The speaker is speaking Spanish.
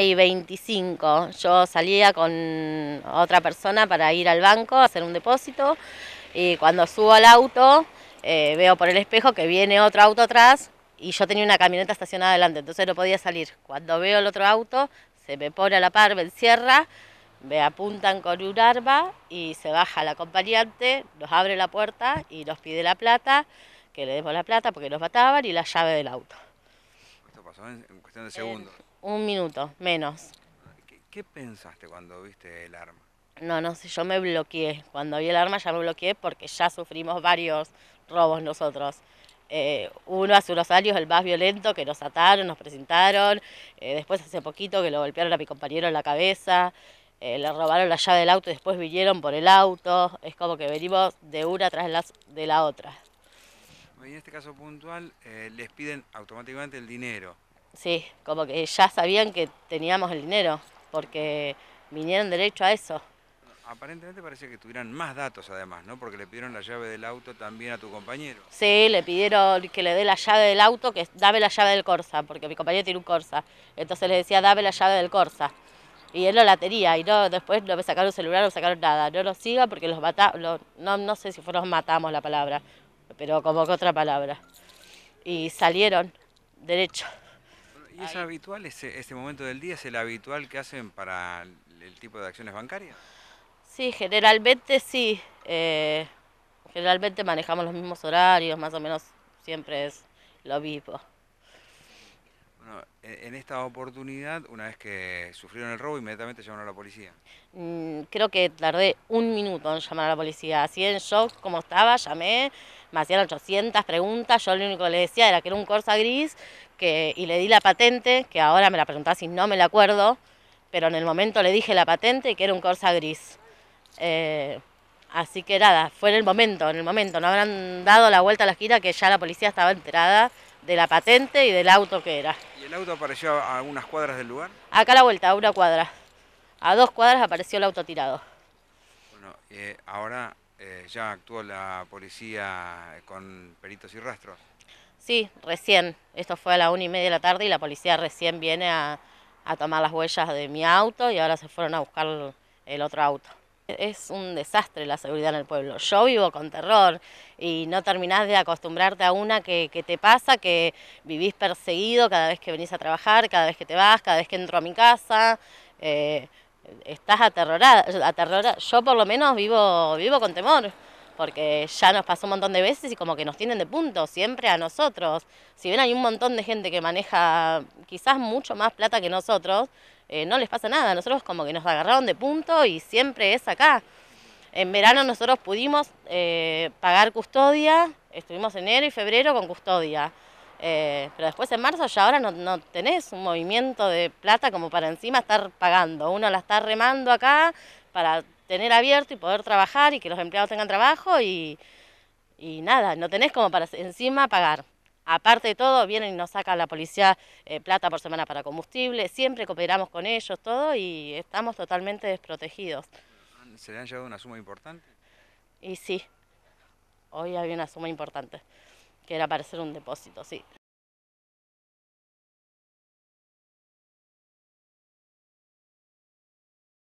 y 25. Yo salía con otra persona para ir al banco a hacer un depósito y cuando subo al auto eh, veo por el espejo que viene otro auto atrás y yo tenía una camioneta estacionada adelante, entonces no podía salir. Cuando veo el otro auto, se me pone a la par, me encierra, me apuntan con un arma y se baja la acompañante, nos abre la puerta y nos pide la plata, que le demos la plata porque nos mataban y la llave del auto en, cuestión de segundos. un minuto, menos. ¿Qué, pensaste cuando viste el arma? No, no sé, yo me bloqueé. Cuando vi el arma ya me bloqueé porque ya sufrimos varios robos nosotros. Eh, uno hace unos años, el más violento, que nos ataron, nos presentaron. Eh, después hace poquito que lo golpearon a mi compañero en la cabeza. Eh, le robaron la llave del auto y después vinieron por el auto. Es como que venimos de una tras de la otra en este caso puntual, eh, les piden automáticamente el dinero. Sí, como que ya sabían que teníamos el dinero, porque vinieron derecho a eso. Aparentemente parecía que tuvieran más datos además, ¿no? Porque le pidieron la llave del auto también a tu compañero. Sí, le pidieron que le dé la llave del auto, que dame la llave del Corsa, porque mi compañero tiene un Corsa. Entonces le decía, dame la llave del Corsa. Y él lo la tenía, y no, después no me sacaron celular, no sacaron nada. No lo siga porque los matamos, no, no sé si fueron los matamos la palabra, pero como que otra palabra. Y salieron derecho. ¿Y es habitual ese, ese, momento del día? ¿Es el habitual que hacen para el, tipo de acciones bancarias? Sí, generalmente sí. Eh, generalmente manejamos los mismos horarios, más o menos siempre es lo mismo en esta oportunidad, una vez que sufrieron el robo, inmediatamente llamaron a la policía. Mm, creo que tardé un minuto en llamar a la policía. Así en shock como estaba, llamé, me hacían 800 preguntas. Yo lo único que le decía era que era un Corsa gris que, y le di la patente, que ahora me la preguntás y no me la acuerdo, pero en el momento le dije la patente y que era un Corsa gris. Eh, así que nada, fue en el momento, en el momento. No habrán dado la vuelta a la esquina que ya la policía estaba enterada de la patente y del auto que era. ¿El auto apareció a unas cuadras del lugar? Acá a la vuelta, a una cuadra. A dos cuadras apareció el auto tirado. Bueno, eh, ahora eh, ya actuó la policía eh, con peritos y rastros. Sí, recién. Esto fue a la una y media de la tarde y la policía recién viene a tomar las huellas de mi auto y ahora se fueron a buscar el otro auto es un desastre la seguridad en el pueblo. Yo vivo con terror y no terminás de acostumbrarte a una que, te pasa, que vivís perseguido cada vez que venís a trabajar, cada vez que te vas, cada vez que entro a mi casa. Eh, estás aterrorada, aterrorada. Yo por lo menos vivo, vivo con temor porque ya nos pasó un montón de veces y como que nos tienen de punto siempre a nosotros. Si bien hay un montón de gente que maneja quizás mucho más plata que nosotros, eh, no les pasa nada, nosotros como que nos agarraron de punto y siempre es acá. En verano nosotros pudimos eh, pagar custodia, estuvimos enero y febrero con custodia. Eh, pero después en marzo ya ahora no, tenés un movimiento de plata como para encima estar pagando. Uno la está remando acá para tener abierto y poder trabajar y que los empleados tengan trabajo y, y nada, no tenés como para encima pagar. Aparte de todo, vienen y nos saca la policía eh, plata por semana para combustible, siempre cooperamos con ellos, todo, y estamos totalmente desprotegidos. Ah, ¿Se le han llevado una suma importante? Y sí, hoy había una suma importante, que era para hacer un depósito, sí.